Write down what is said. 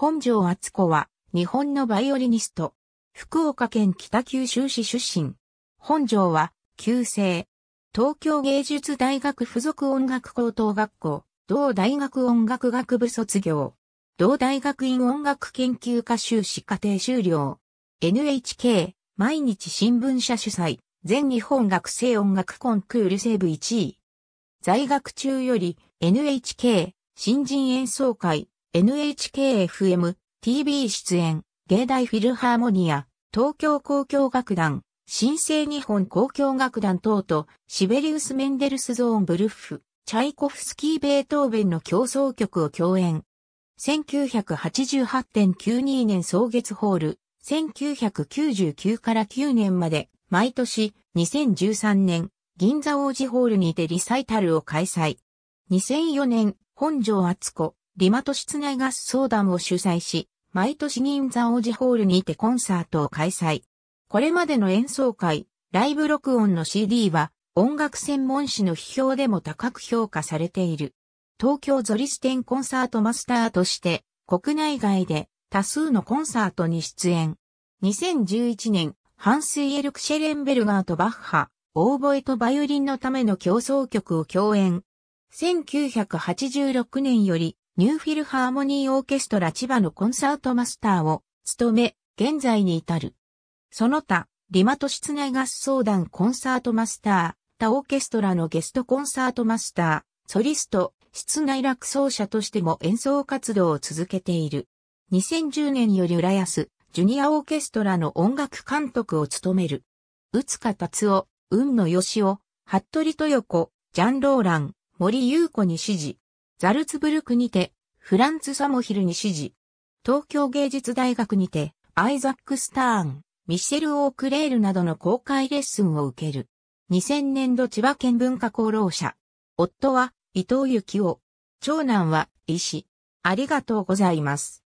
本城敦子は、日本のバイオリニスト。福岡県北九州市出身。本城は、旧姓。東京芸術大学附属音楽高等学校、同大学音楽学部卒業。同大学院音楽研究科修士課程修了。NHK、毎日新聞社主催、全日本学生音楽コンクール西部1位。在学中より、NHK、新人演奏会、NHKFM、TV 出演、芸大フィルハーモニア、東京交響楽団、新生日本交響楽団等と、シベリウス・メンデルスゾーン・ブルッフ、チャイコフスキー・ベートーベンの競争曲を共演。1988.92年創月ホール、1999から9年まで、毎年、2013年、銀座王子ホールにてリサイタルを開催。2004年、本庄敦子、リマト室内合奏団を主催し、毎年銀座王子ホールにてコンサートを開催。これまでの演奏会、ライブ録音の CD は、音楽専門誌の批評でも高く評価されている。東京ゾリステンコンサートマスターとして、国内外で多数のコンサートに出演。2011年、ハンスイエル・クシェレンベルガーとバッハ、オーボエとバイオリンのための競争曲を共演。1986年よりニューフィルハーモニーオーケストラ千葉のコンサートマスターを務め、現在に至る。その他、リマト室内合奏団コンサートマスター、他オーケストラのゲストコンサートマスター、ソリスト、室内楽奏者としても演奏活動を続けている。2010年より浦安、ジュニアオーケストラの音楽監督を務める。宇塚達夫、雲野義夫、服部豊子、ジャン・ローラン、森優子に指示。ザルツブルクにて、フランツ・サモヒルに指示。東京芸術大学にて、アイザック・スターン、ミシェル・オークレールなどの公開レッスンを受ける。2000年度千葉県文化功労者。夫は伊藤幸雄。長男は医師。ありがとうございます。